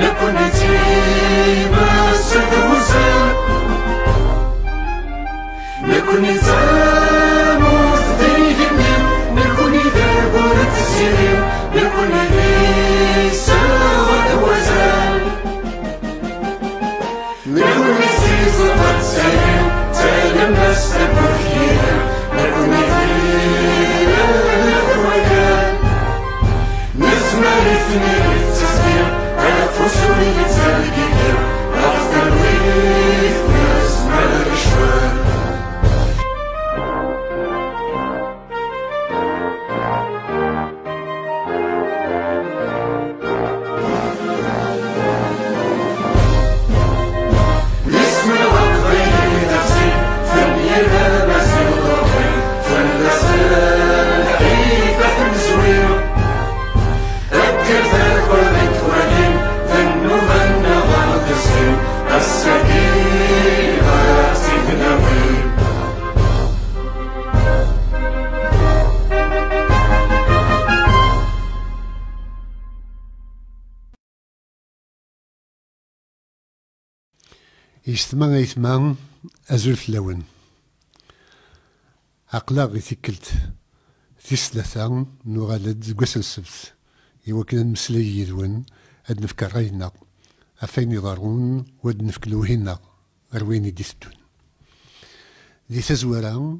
Le connaît. يستمع غيتما أزول فلاون عقلا غي تكلت في ثلاثة نوغالد ديك السبت إوا كنا يدون هاد نفكر غينا أفين يضرون واد نفكلوهنا غير وين يدي دي تزورا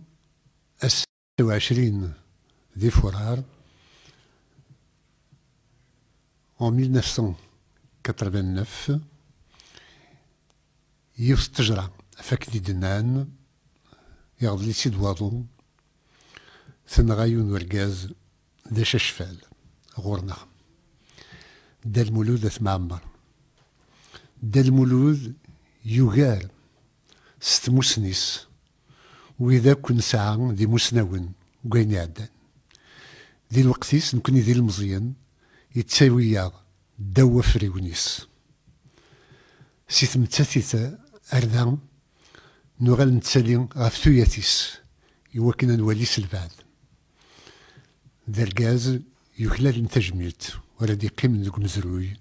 الستة وعشرين دي فرار en 1989 يف التجرة فاكني دنان يغض لي سيد واضو غايون ورقاز دا شفال غورنا دا المولود عمر دا المولود يوغار مسنس وإذا كن ساعة دي مسنون وقيني عدان دي الوقتيس نكوني دي المزيان يتساوي دوا فريونيس سي ثمتا أرذان نغال نتسالي غاف ثوياتيس يوكنا نوالي سلبعد درقاز يخلال نتجميت ولا دي قيم نزق مزروي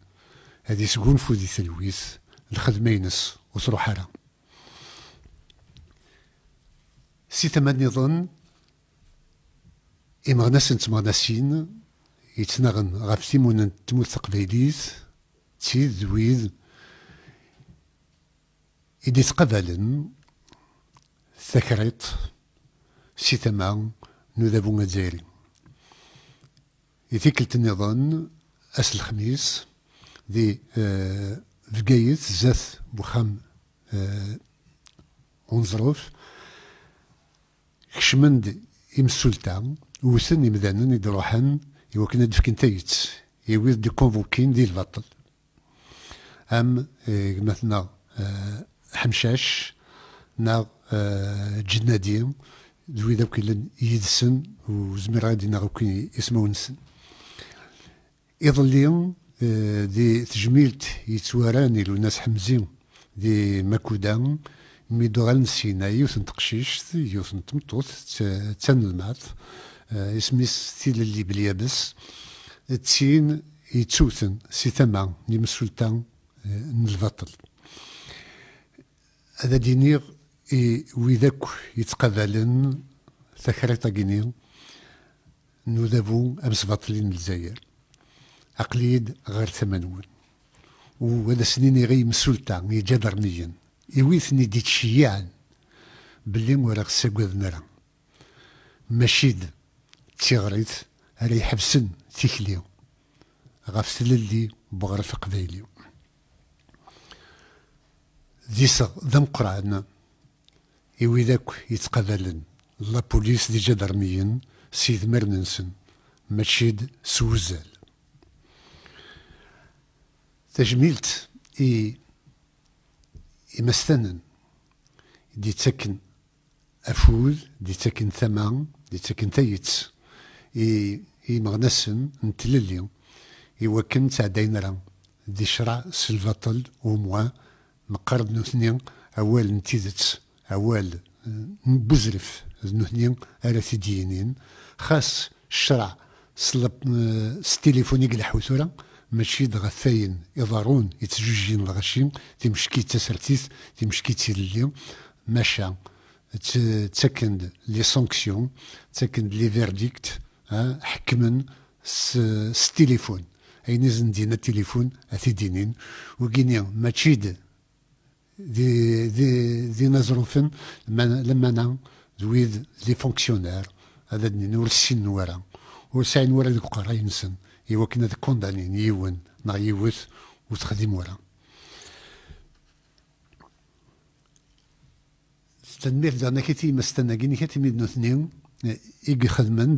هادي سقون فودي ثلويس الخدمة ينس وصرو حارة سي ثمان نظن إمغناس نتمغناسين يتنغن غاف سيمون نتموت ثقبيليس تسيد زويد إذا تقبلن ثكرت سيتما نذابون الجاري إذا النظام أس الخميس دي آه، فقايت زاث بخام ونظروف آه، كشمند إم السلطان ووسن إمدانن إدروحن يوكنا كنا دفكن تايت يويد دي كونفوكين دي البطل أم آه، مثلا حمشاش نا آه، جد ناديم زويدا وكي يدسن وزمير غادي نا وكي اسمه نسن اليوم آه، دي تجميلت يتواراني لو ناس حمزين دي ماكودام مي دوغال نسينا يوثن تقشيشت يوثن تمطوط تان المات اسميس آه، تيل اللي باليابس تين يتوثن سي لي نمسلطان نلفطل هذا دينيغ ويذاك يتقبلن جنين نو نودافو أمس سباطلين الجزائر أقليد غير ثمنون وهذا سنين غي مسولتا غي جدرنيا إويثني ديت شيعان بلي موراق ساكوذ نرا ماشيد تيغريت راه يحبسن تيكليو غاف سللي بغرف قبايلي ديسا ذا قرعنا مقرعنا إوي ذاك يتقذلن لا بوليس دي جدرميين سيد مرننسن مشيد سوزال تجميلت إي إمستنن دي تكن افول دي تكن ثمان دي تكن تيت إي إي مغنسن نتللي إي وكن تاع دي شرع سلفاطل وموا نقرد نوثني أول نتيدت أول نبزرف نوثني على سيدينين خاص الشرع آه، ستيليفوني ستيليفونيك الحوثورة ماشي دغثاين إضارون يتجوجين الغشيم تمشكي تسرتيث تمشكي تيلي ماشا تسكن لي سانكسيون تسكن لي فيرديكت آه، حكمن ستيليفون اين زندينا التليفون اثي دينين وكينيا تشيد دي دي دي نظروف لما لما انا زويد دي فونكسيونير هذا دني ور السن ورا ور ساين ورا ذوك قراينسن ايوا كنا ذوك كوندانين يون نا يوث وتخدم ورا تنمير دانا كيتي مستنى كيني كيتي ميدنو ثنين إيك خدمن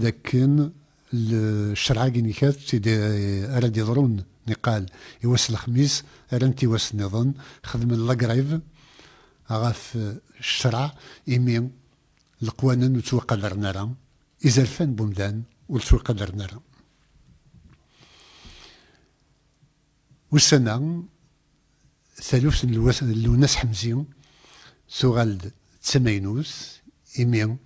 الشرعاقي نكات تيدي آه، اراد يضرون نقال يوس الخميس ارانت يوس نظن خدم لاكرايف غاف آه، الشرع إمي القوانين وتوقدر نرى إزرفان بومدان وتوقدر نرى والسنة ثالوث لوناس حمزيون سوغالد تسمينوس إمي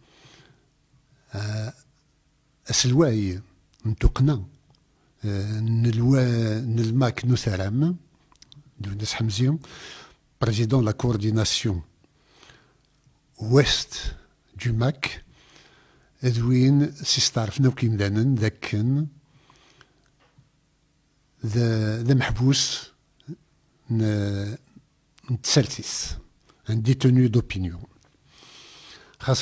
aselway un tuqqna n le Mac utaram d Younes Hamzi président de la coordination ouest du Edwin Sistarf win sisteɛrfen akk imdanen le d ameḥbus n tsertit un détenu d'opinion ɣas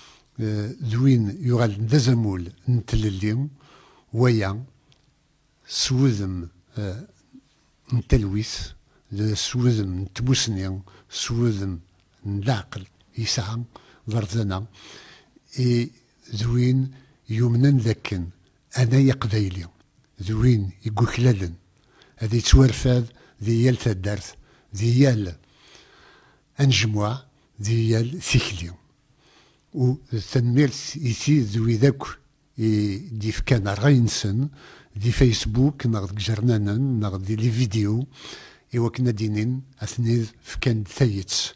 دوين يغال دزمول زمول نتلليم ويا سوزم آه، نتلويس سوزم نتبوسني سوزم نداقل يسعى ضرزنا إي زوين يمنن ذكن أنا يقبيلي زوين يقوكلالن هذي تورفاد ديال تدرت ديال أنجموع ديال ثكلي و تنميرس إيسي ذوي ذاك إي دي فكان راينسن دي فيسبوك ناخذ جرنانا ناخذ لي فيديو إوا كنا دينين أثنيز فكان ثايتس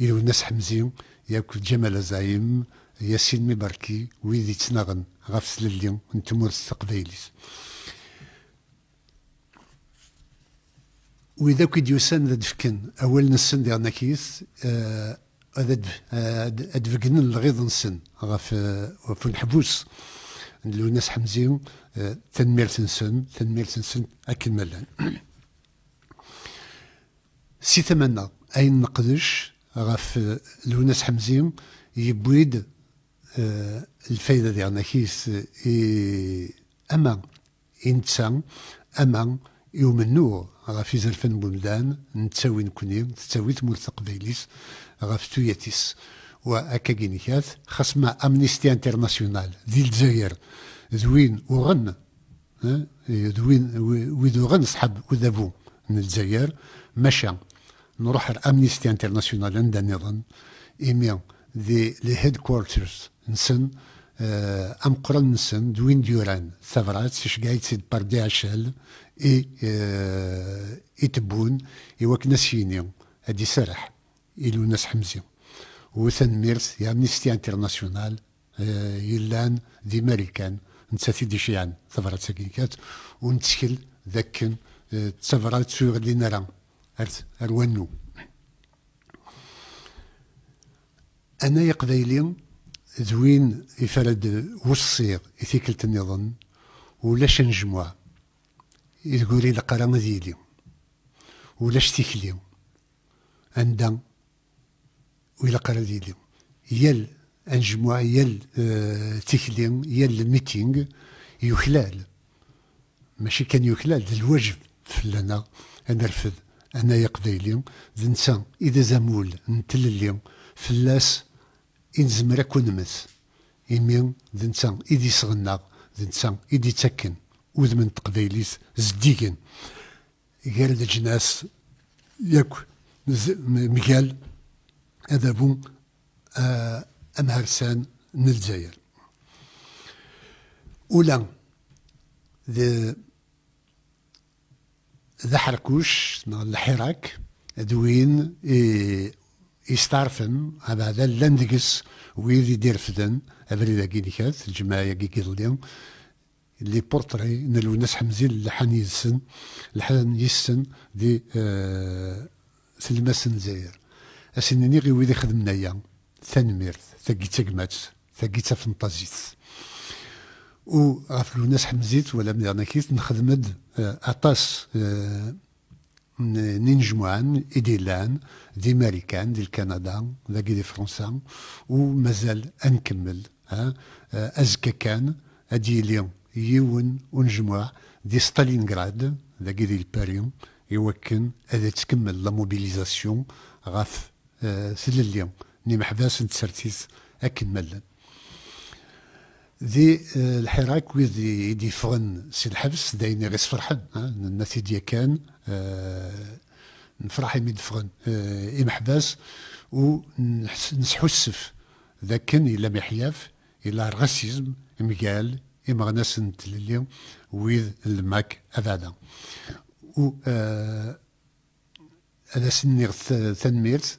إلو الناس حمزي ياك جمال زايم ياسين مباركي ويدي تسناغن غافس للي نتمور استقبايليس وإذا كنت يوسان ذا دفكن أول نسن دي أنا هذا فقن الغيظ نسن في الحبوس اللي الناس حمزيهم تنمير سنسن تنمير سنسن اكل ملا سي ثمنا اين نقدش غاف الوناس حمزيهم يبويد الفايده ديالنا كيس اما انسان اما يوم النور غافي زلفن بلدان نتساوي نكوني نتساوي تمول تقبيليس غاف تويتيس وأكا كينيكات أمنيستي انترناسيونال دي الجزائر ذوين وغن ذوين ويدو غن صحاب وذابو من الجزائر ماشي نروح لأمنيستي انترناسيونال عندها نظن إيميا دي لي هيد كوارترز نسن ام قرن نسن دوين ديوران ثفرات سيشقايت سيد باردي عشال إي اي إتبون إيوك نسيني هادي سرح ناس حمزي ميرس يا امنيستي انترناسيونال آه، يلان دي ماريكان نتا دي شيعان ثفرات ساكينكات ونتشكل ذاك آه، تفرات سور اللي نرى الوانو انا يقضيلي زوين يفرد وصير يثيكلت النظام ولاش نجموع يقولي القرامة ديالي ولاش تيكلي عندهم وإلا قرا ديلي يال أنجموا يال آه، تكليم يال الميتينغ يخلال ماشي كان يخلال الواجب فلنا أنا رفض أنا يقضي اليوم نسا إذا زمول اليوم فلاس إن زمر أكون مس إمين نسا إذا صغنا نسا إذا تكن وذمن تقبيليس زديقن غير الجناس ياك مقال هذا آه، بو هرسان من الجزائر اولا ذا ذا حركوش الحراك دوين يستعرفن هذا هذا اللندقس ويدي دير فدن اللي أجيني كات الجماعة كي كذا اليوم اللي بورتري نلو الناس حمزين لحن يسن لحن يسن دي آه في المسن زير اسنني غير ويلي خدمنايا تنمرت تاكي تاكمات تاكي تافنتازيت و غافلو ناس حمزيت ولا من انا كيت نخدمد آه، اطاس آه، نينجموان ايديلان دي ماريكان دي الكندا لاكي دي فرنسا مازال انكمل ها آه، ازكا كان ادي لي يون ونجموع دي ستالينغراد لاكي دي باريون يوكن ادي تكمل لا موبيليزاسيون غاف سللي ني محباس نتسرتيس اكن مالا ذي الحراك وذي يدي فغن سي الحبس دايني غيس فرحن الناس ديا كان نفرح يمي دفغن ام حباس ونسحسف ذاكن الا محياف الا الراسيزم مقال إما غناس نتللي ويذ الماك هذا و هذا سني تنميرت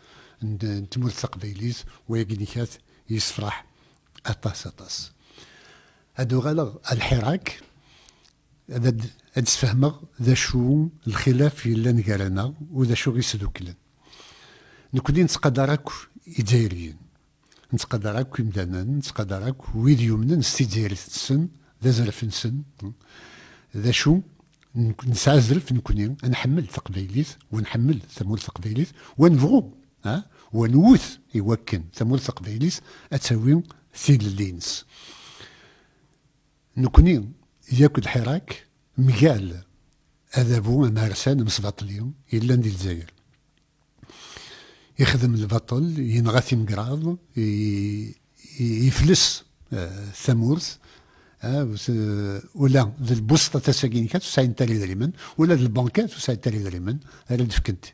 نتمول تمول تقبيليت كات يسفرح أطاس أطاس هادو غالغ الحراك هاد هاد سفهمغ ذا شو الخلاف يلا نقارنا وذا شو كلا نكوني نتقدرك إداريين نتقدرك إمدانان نتقدرك ويد يمنن ستيدير السن ذا زرف نسن ذا شو نسعى زرف نكوني نحمل تقبيليت ونحمل ثمول تقبيليت ونفغو ها ونوث يوكن ثمون ثقبيليس أتساوي سيد اللينس نكوني ياكل حراك مقال أذابو مارسان مصباط اليوم إلا ندي الجزائر يخدم البطل ينغاثي مقراض يفلس آه، ثمورس آه، ولا البوسطة تساكين كات وساين تالي دريمن ولا البنكات وساين تالي دريمن هذا اللي فكنتي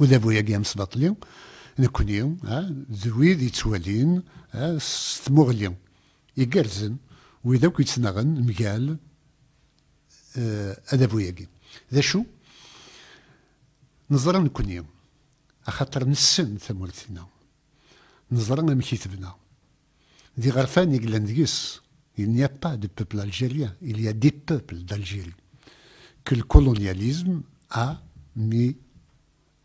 وذابوياك مصبطلي نكوني زويد يتوالين ستمغلي يقرزن وإذا كيتناغن مقال أدابوياكي آه، ذا شو نظرا نكوني من السن ثمولتنا نظرا أمك يتبنا دي غرفان يقلان ديس Il n'y a pas de peuple algérien, il y a des peuples d'Algérie que le colonialisme a mis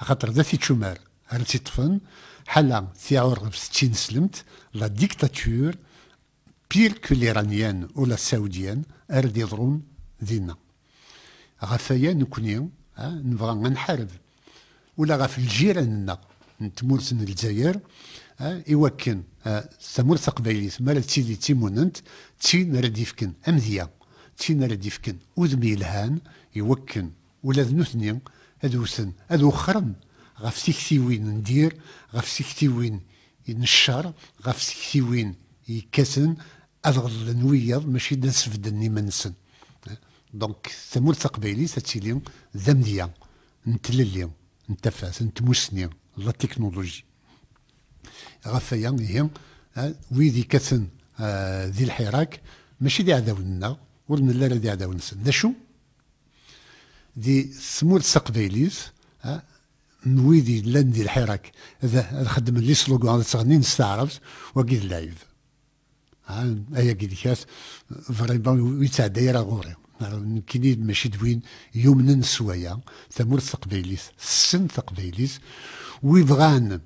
خاطر في تشمال هل طفن حالا تيعور في 60 سلمت لا ديكتاتور بير كو ليرانيان ولا ساوديان ارد يضرون دينا غفايا نكوني نبغى نحارب ولا غاف الجيراننا سن الجزائر يوكن تمورت قبايليت مالا تيدي تيموننت تين راد يفكن امذيه تين راد يفكن وذمي الهان يوكن ولا ذنوثني هادو هادو سن أدوسن غاف سيكسي وين ندير غاف غف سيكتيوين ينشر سيكسي وين يكسن أضغل نويض ماشي داس ناس فدني منسن دونك ثمور ثقبيلي ستيليم ذمديا نتلليم نتفاس نتموسني لا تكنولوجي غفايا هي آه، ويدي كثن آه، ذي الحراك ماشي دي عداونا ولا لا دي عداونا دا شو دي سقبيليز نوي دي لان دي الحراك هذا خدم لي سلوغو هذا تغني نستعرف وكيد لايف ايا كيد كاس فريمون يتعدى راه غوري نعم، كيني ماشي دوين يمنا سوايا ثمور تقبيليت السن تقبيليت ويبغان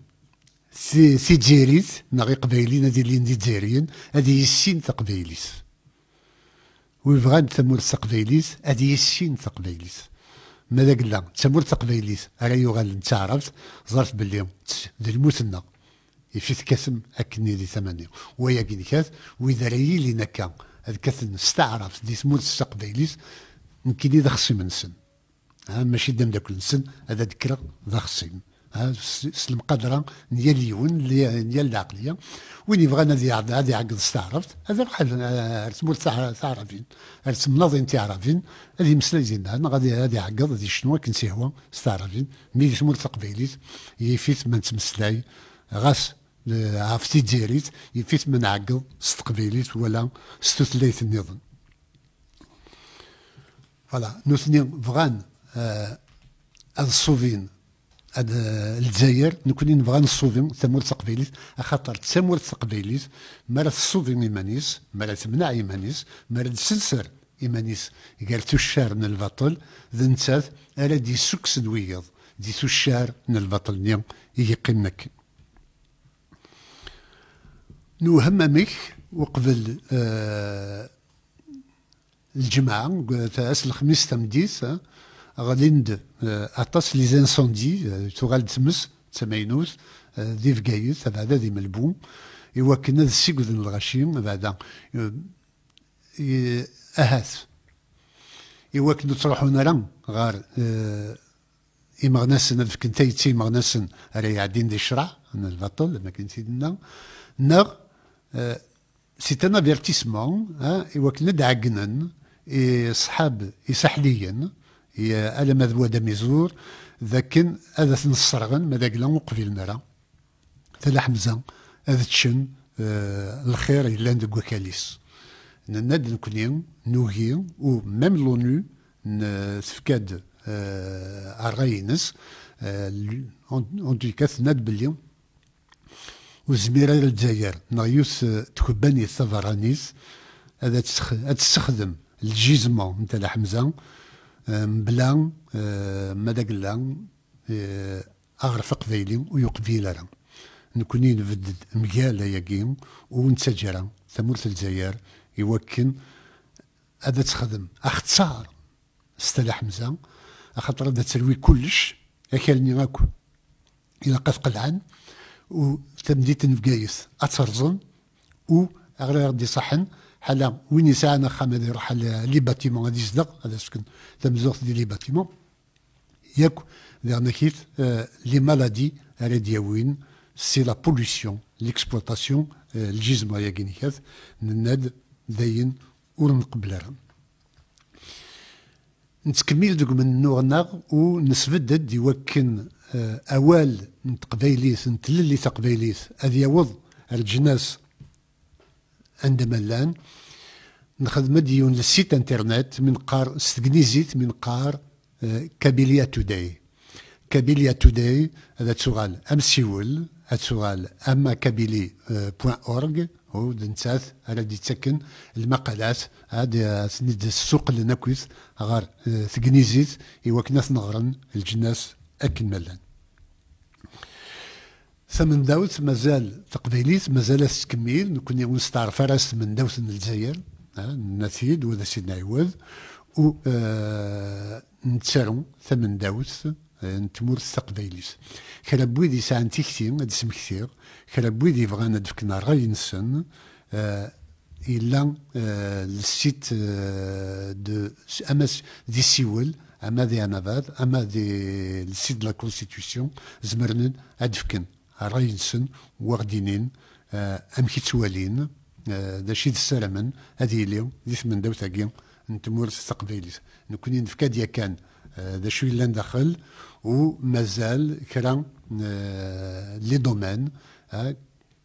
سي سي جيريت ناغي قبيلين هادي اللي ندي جيريين هادي يسين تقبيليت ويبغان ثمور تقبيليت هادي السين تقبيليت ماذا قلنا تمرت تقبيليت راه يغال انت عرفت زرت باللي ذي المثنى يفيت كاسم اكني ذي ثمانية ويا كي كاس واذا رايي لي كان هاد كاس استعرف ذي تمرت تقبيليت يمكن لي خصي من سن ماشي دام داك السن هذا ذكرى ذا خصي سلم قدره نيا اليون نيا العقليه وين يبغى هذه يعقد هذا استعرفت هذا آه، واحد رسمو تعرفين ارسم ناظرين تعرفين هذه زين زينها غادي هذا يعقد هذه شنو كنسي هو استعرفين مي رسمو تقبيليت يفيت ما نتمسلاي غاس آه، عرفتي ديريت يفيت ما نعقد استقبيليت ولا ستثليت النظام فوالا نوثني فغان هذا آه، الصوفين هاد الجزائر نكون نبغى نصوفي تمور التقبيليت خاطر تمور التقبيليت ما لا تصوفي ايمانيس ما لا تمنع ايمانيس ما لا تسلسل ايمانيس قال تشار من الباطل ذنتات الا دي سكس دويض دي تشار من الباطل نيم نوهم ميك وقبل آه الجمعة تاس الخميس تمديس آه، غادي آه، اطاس لي زانسوندي آه، تغال تمس تماينوس آه، دي فقايث هذا دي ملبوم ايوا كنا ذا السيكود الغشيم بعدا أهاث ايوا كنا تروحون راه غار إمغناسن في كنتايتي مغناسن راهي يعدين دي شرع أنا البطل لما كنتي سيدنا نغ سيت ان افيرتيسمون ايوا كنا دعقنن صحاب إسحليا على ما ذو دم يزور ذاكن هذا تنصرغن ما ذاك وقفل قبيل نرى تلا حمزه هذا تشن آه، الخير إلا دك وكاليس ناد نكونين نوهي و ميم لونو تفكاد ارغينس آه، اون آه، توكاس ناد بلي وزميرة الجزائر نغيوس تكباني الثفرانيس هذا تستخدم الجيزمون نتاع حمزه بلا مدى قلا أغرفق اغرف قبيلي ويقبيل نكوني نفدد مقال يقيم ونتجرى ثمورة الجزائر يوكن هذا تخدم اختصار ستلا حمزة خاطر هذا تروي كلش اكلني غاك الى قف قلعان و نفقايس اترزن و اغرى غادي صحن حالا وين يسعنا خام هذا على لي باتيمون غادي يصدق هذا سكن تمزوخ ديال لي باتيمون ياك لان كيف آه، لي مالادي هذا ديوين سي لا بوليسيون ليكسبلوطاسيون الجزمة يا كينيكات نناد داين ورنقبل نتكمل دوك من نوغناغ ونسبدد يوكن آه، اوال نتقبايليت نتللي تقبايليت هذه يوض الجناس عند ملان نخدم ديون للسيت انترنت من قار ستغنيزيت من قار آه، كابيليا توداي كابيليا توداي هذا تسوغال ام سيول هذا تسوغال اما كابيلي آه، بوان اورغ هو دنتاث على دي تسكن المقالات هذا سند السوق اللي غار ثقنيزيت آه، يوكناث نغرن الجناس اكن ملان ثمنداوت مازال تقبيليت مازال تكميل نكون ونستعرف راس ثمنداوت من الجزائر نسيد وذا سيدنا عوض و ثمن آه، ثمنداوت آه، نتمور تقبيليت كلا بويدي ساعن تيكتي هاد اسم كثير كلا بويدي بغانا دفكنا راي نسن آه، إلا السيت دو أما دي سيول أما دي أنافاد أما دي السيت لا كونستيتيسيون زمرنن أدفكن راينسن وغدينين آه، امكي توالين آه، ذا شي السلامن هذه اليوم ذي ثمن دوتا نتمور تقبيلت نكوني نفكاديا كان آه، ذا شوي لان دخل ومازال كرا لي دومين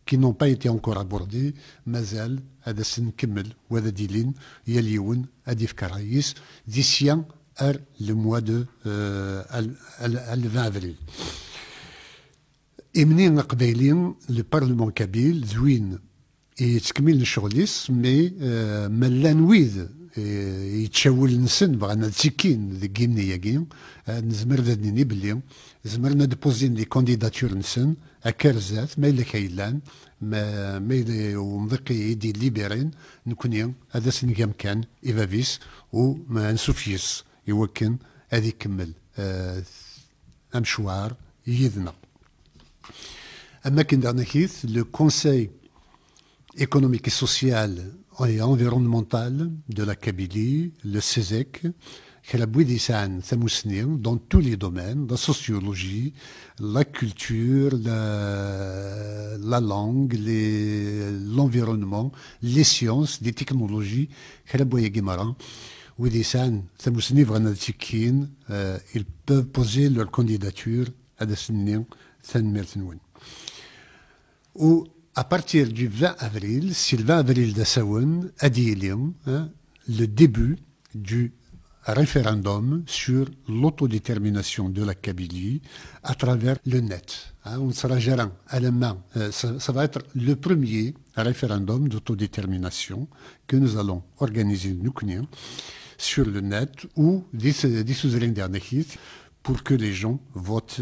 كي نون با ايتي اونكور ابوردي مازال هذا سن كمل وهذا ديلين يا ليون هذه في كرايس ديسيان ار لو موا دو ال 20 افريل إمنين قبيلين البرلمان كابيل زوين يتكمل شغليس مي ملان ويد يتشاول نسن بغانا تسكين ذيك يمني ياكين نزمر ذادنيني بلي زمرنا ديبوزين لي كونديداتور نسن اكرزات ما الا كايلان ما ما ومضيقي يدي ليبرين نكوني هذا سنقام كان ايفافيس وما نسوفيس يوكن هذا يكمل امشوار يذنا À McIndernaheath, le Conseil économique et social et environnemental de la Kabylie, le CESEC, e e dans tous les domaines, la sociologie, la culture, la, langue, l'environnement, les, sciences, les technologies, euh, ils peuvent poser leur candidature à destination. تنمرتنون و ابارتير دو 20 افريل سي 20 avril داساون ادي le hein, le début du référendum sur l'autodétermination de la Kabylie à travers le net. Hein, on sera gérant à la main. ça, va être le premier référendum d'autodétermination que nous allons organiser, nous sur le net ou des, des pour que les gens votent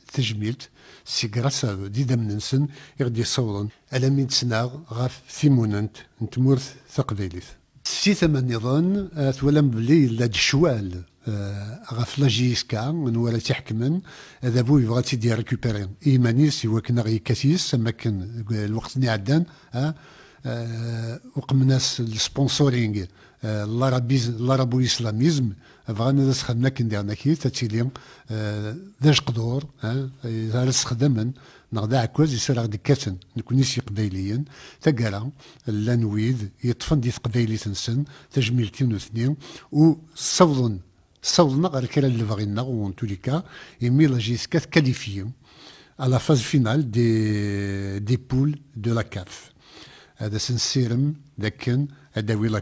تجميلت سي كراس ننسن يغدي على من تسنا غاف في من نتمورث تقبيليت سي ثمان نظن تولم آه، بلي لا دشوال آه، غاف لاجيسكا من اس كا تيحكمن هذا بو يبغى تيدي ريكوبيري ايمانيس سوا كنا غي كاسيس سما كان الوقت اللي عدان آه، وقمنا السبونسورينغ لرب الاسلاميزم فغانا نسخدمنا كن ديرنا كي تاتيليم داش قدور ها اذا نسخدمن نغدا عكوز يسرع دي كاتن نكونيش قبايليين تاكالا لانويد يطفن دي قبايلي تنسن تجميل كينو اثنين وصوضن صوضنا غير كلا اللي بغينا وان توليكا يمي لاجيس كات كاليفيين à la فاز فينال دي دي بول دو لا كاف هذا سنسيرم sérum هذا et d'Aoui la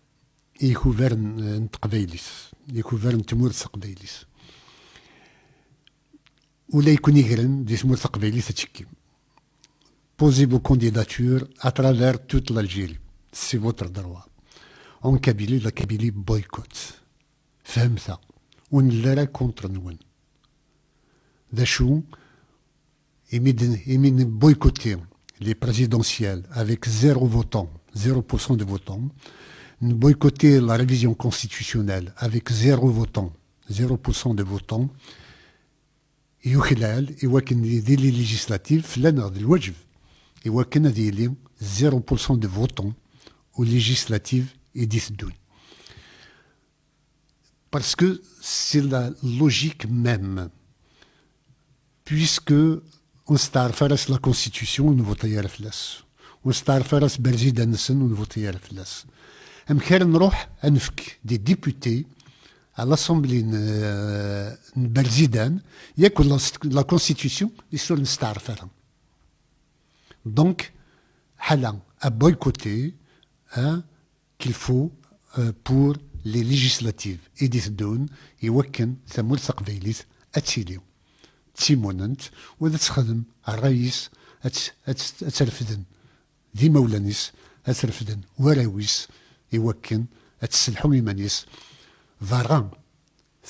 et gouvernent de Ils gouvernent gouverneur de Mursa Kveïlis. Les gens qui sont venus de candidatures à travers toute l'Algérie. C'est votre droit. En Kabylie, la Kabylie boycotte. C'est ça. On la contre nous. D'ailleurs, ils ont boycotté les présidentielles avec zéro votant, zéro cent de votant, nous boycotter la révision constitutionnelle avec zéro votant, 0% de votants, et au final, et législatif final, et législatif, l'ouajib, et zéro final, 0% de votants aux législatives et donc Parce que c'est la logique même. Puisque on star faire la constitution, on votait à la place. On star faire la Belgique nous on votait à la place. امكار نروح انفك دي ديبوتي على لاسومبلي بلزيدان ياكل لا كونستيتيسيون يسول نستعرف فيهم دونك حالا ابويكوتي ها كيلفو بور لي ليجيسلاتيف ايديث دون يوكن ثمول ثقبيليس اتشيلي تيمونانت واذا تخدم الرئيس اتش اتش اتش اتش اتش اتش اتش اتش اتش et ad tesselḥu iman-is beṛṛa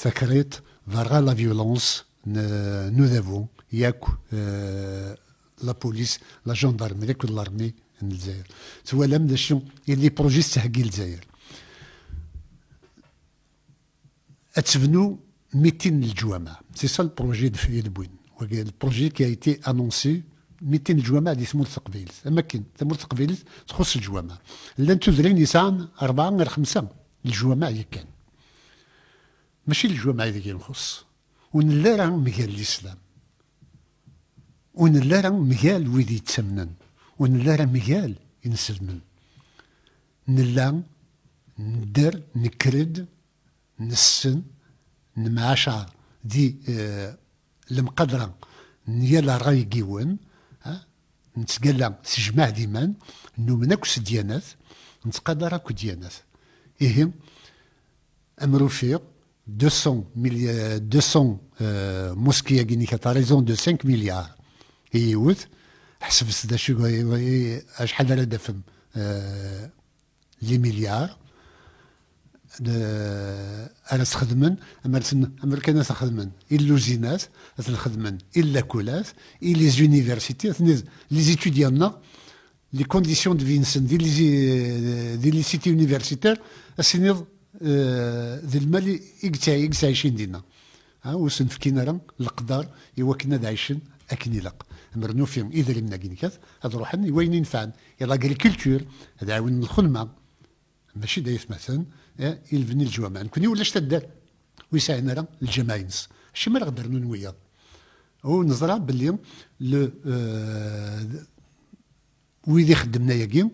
takriṭ varra la violence nous avons, yakk la police la gendarmerie et l'armée n Lezzayer twalam d acu illi projet tettheggi Lezzayer ad tebnu mitin n leǧwameɛ c'est ça le projet de de Bouine le projet qui a été annoncé 200 الجوامع دي ثمور تقبيلت اما كاين ثمور تقبيلت تخص الجوامع لان زرين نيسان اربعه غير خمسه الجوامع كان ماشي الجوامع اللي كاين ون لا راه مجال الاسلام ون لا راه مجال ويدي يتسمنن لا راه مجال ينسلمن نلا ندر نكرد نسن نمعاشر دي آه المقدره نيال راي كيوان نتقالى سجماع ديمان من أكو سديانات نتقدر أكو ديانات إيه أمرو فيه 200 ملي 200 آه، موسكية كيني كاتاريزون دو 5 مليار يوث حسب سدا شو شحال راه لي مليار أرس خدمن أما كان ناس خدمن إلو زيناس خدمن إلا كولاس إلي زونيفرسيتي لي زيتيديان لي كونديسيون دو فينسن دي لي دي لي سيتي يونيفرسيتير أسينيض ذي المال يقتاي عايشين دينا ها كينا راه القدر يوا كنا عايشين أكن يلق مرنو فيهم إذا كين كاث هاد روحن وين ينفعن يلا اغريكولتور هاد عاون الخدمة ماشي دايس مثلا يلفني الجوامع كوني شتا دار ويساعدنا راه الجماينس شي ما غدر نويا ونزرع باللي لو آه، ويدي خدمنا ياكي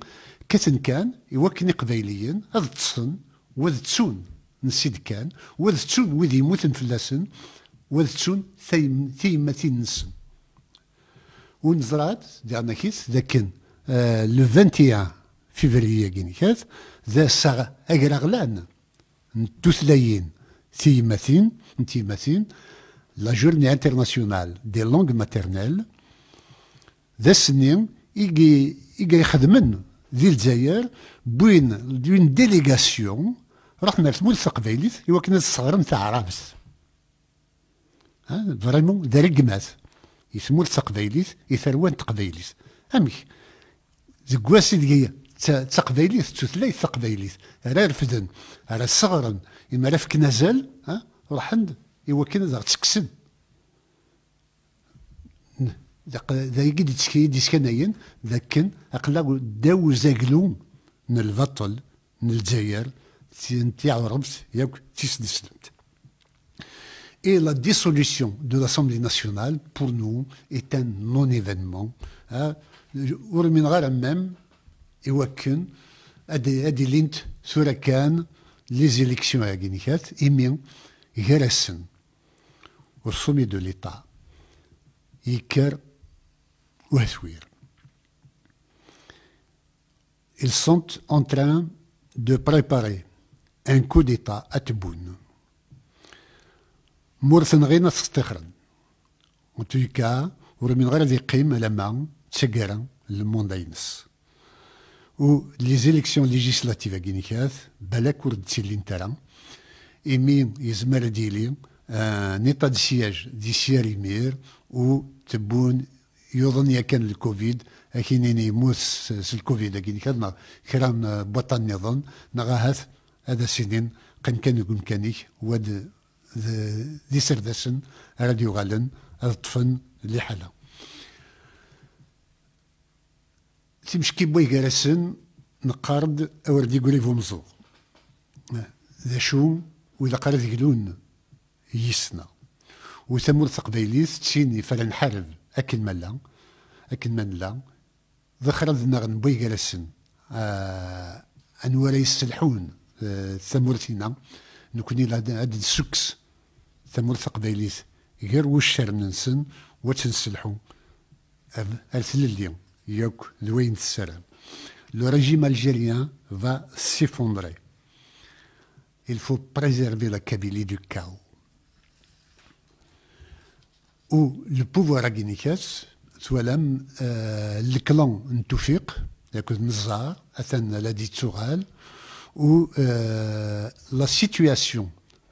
كتن كان يوكني قبايليين هاد تصن واد تسون نسيد كان واد تسون ويد يموتن فلاسن واد تسون ثيمتين نسن ونزرعت ديالنا كيس ذاكن آه، لو 21 فيفري ياكي كينيكات، ذا الساغ أقرغلان نتوثليين تيماثين تيماثين لا جورني انترناسيونال دي لونغ ماترنيل ذا السنين إيجي إيجي يخدمن ذي الجزائر بوين دون ديليغاسيون رحنا لتموت تقبيليت يوكنا الصغر نتاع عرابس فريمون دار الكمات يسمو تقبيليت يثروان تقبيليت أمي زكواسي دقيقة تقبيليت تثليت تقبيليت على رفدن على صغرن إما لفك راه فكنا زال إوا كنا ذا تكسب ذاك يتشكي ديسكناين لكن أقلا داو زاقلو من البطل من الجزائر تي عربت ياك تيسدسلمت Et la dissolution de l'Assemblée nationale, pour nous, est un non-événement. Hein. Je vous même, iwakken ad ilint tura kan les élections yagin kat imi gar-asen au sommet de l'État yekker uhatwir. Ils sont en train de préparer un coup d'État à Tebboune. Morten غير تستخرن en tout cas ur min غير ad iqqim alamma ttaggaran lmunda-ines. و لي زيليكسيون ليجيسلاتيف غينيكاس بلا بالك ور تسيلين اي إمين يزمر ديلي آه، نيطا دي سياج دي سياري مير و تبون يظن يا كان الكوفيد اكينيني يموت الكوفيد اكين خيران كرام آه، نظن النظام نغاهث هذا سنين قن كان يقول كانيك واد دي سردسن راديو غالن الطفن اللي حاله تمشكي بوي جالسن نقارد أورد يقولي فومزو ذا شو وإذا قارد يقولون يسنا وثمود تقبيليس تشيني فلا نحارب أكل ما لا أكل ما لا ذخرد نغن بوي جالسن آه أنوار يسلحون آه تينا نكوني هاد نسكس ثمور تقبيليس غير وش شر ننسن وتنسلحو أرسل اليوم Le régime algérien va s'effondrer. Il faut préserver la Kabylie du chaos. Ou le pouvoir à euh, le clan Ntoufik, Nzar, l'a dit où la situation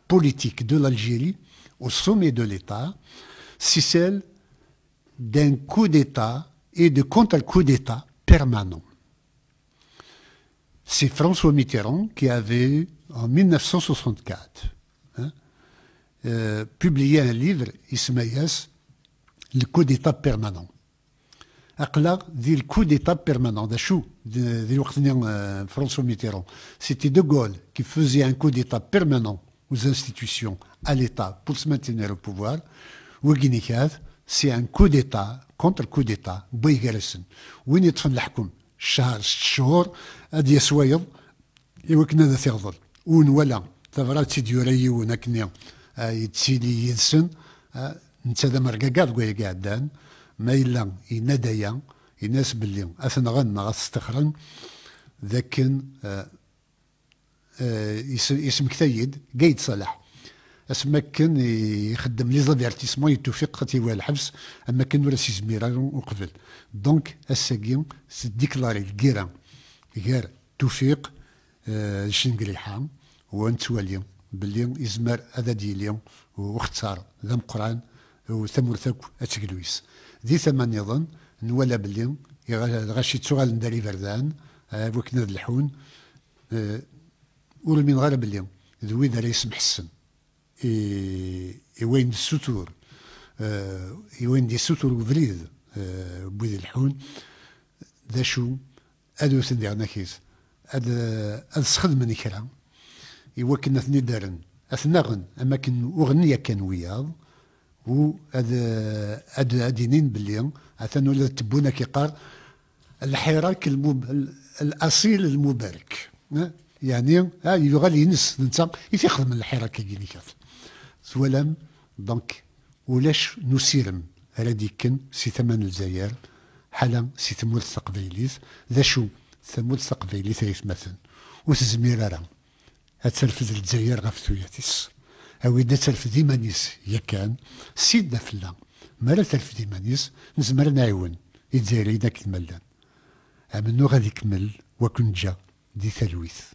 politique de l'Algérie au sommet de l'État, si celle d'un coup d'État et de contre-coup d'État permanent. C'est François Mitterrand qui avait, en 1964, hein, euh, publié un livre, Ismaïas, Le coup d'État permanent. Aqla dit le coup d'État permanent, d'Achou, euh, Mitterrand. C'était De Gaulle qui faisait un coup d'État permanent aux institutions, à l'État, pour se maintenir au pouvoir. Ou سي ان كو ديتا كونتر كو ديتا بوي جالسن وين يدخل الحكم الشهر ست شهور هاد يسوايض يمكن هذا تيغضل ونوالا تفرات سيديوري ونكني يتسيلي يدسن نتا دا مرقاقا كاع قاعدان ما إلا ينادايا الناس باللي اثنا غنى غتستخرن ذاك اسم كثيد قايد صلاح اسما كان يخدم لي زافيرتيسمون يتوفيق تيوا الحبس اما كان ولا سي زميرا وقبل دونك الساقي ديكلاري الكيرا غير توفيق آه شنقريحة ونتوالي باللي يزمر هذا اليوم واختار ذا مقران وثمرتك اتكلويس دي ثمان يظن نوالا باللي غاشي تسوغال نداري فردان آه، وكنا الحون آه، ولمن غالب اليوم ذوي ذا ليس محسن اي وين السطور وين دي السطور وفريد بويد الحون ذا شو ادو سندي ناكيس اد اد من كرا اي وكنا ثني دارن اثناغن اما كن اغنيه كان وياض و اد اد ادينين باللي اثنو ولا تبونا كيقار الحراك المب... الاصيل المبارك يعني ها يغالي ينس نتا يتخدم الحراك اللي كات تولم دونك ولاش نسيرم على ديكن سي ثمن الجزائر حالا سي ثمود التقبيليت ذا شو ثمود التقبيليت مثلا وتزمير راه أتلفز الجزائر غف ثوياتيس أويدا تلفذ مانيس يا كان سيدنا فلا مالا تلفذ مانيس نزمر نعيون يتزايري داك الملان أمنو غادي يكمل وكن جا دي تلويث